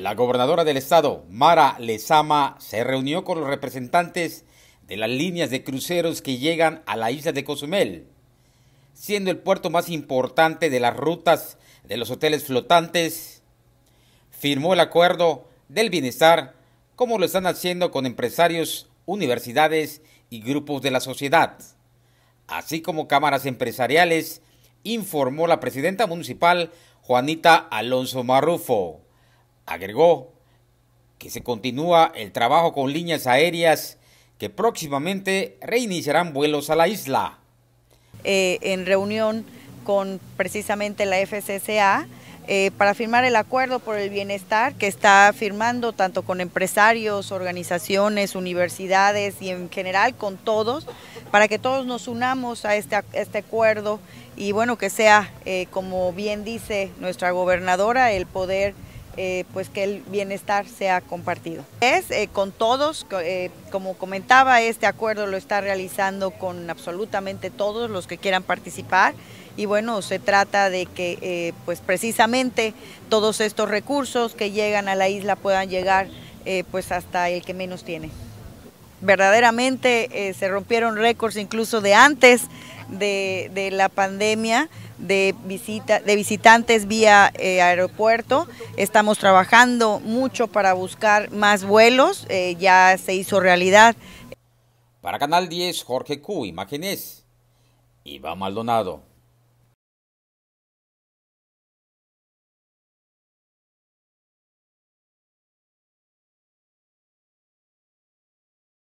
La gobernadora del estado, Mara Lezama, se reunió con los representantes de las líneas de cruceros que llegan a la isla de Cozumel, siendo el puerto más importante de las rutas de los hoteles flotantes. Firmó el acuerdo del bienestar, como lo están haciendo con empresarios, universidades y grupos de la sociedad, así como cámaras empresariales, informó la presidenta municipal Juanita Alonso Marrufo. Agregó que se continúa el trabajo con líneas aéreas que próximamente reiniciarán vuelos a la isla. Eh, en reunión con precisamente la FCCA, eh, para firmar el acuerdo por el bienestar que está firmando tanto con empresarios, organizaciones, universidades y en general con todos, para que todos nos unamos a este, este acuerdo y bueno, que sea, eh, como bien dice nuestra gobernadora, el poder eh, pues que el bienestar sea compartido. Es eh, con todos, eh, como comentaba, este acuerdo lo está realizando con absolutamente todos los que quieran participar y bueno, se trata de que pues precisamente todos estos recursos que llegan a la isla puedan llegar pues hasta el que menos tiene. Verdaderamente se rompieron récords incluso de antes de la pandemia, de, visita, de visitantes vía eh, aeropuerto. Estamos trabajando mucho para buscar más vuelos, eh, ya se hizo realidad. Para Canal 10, Jorge Q, Imágenes, Iba Maldonado.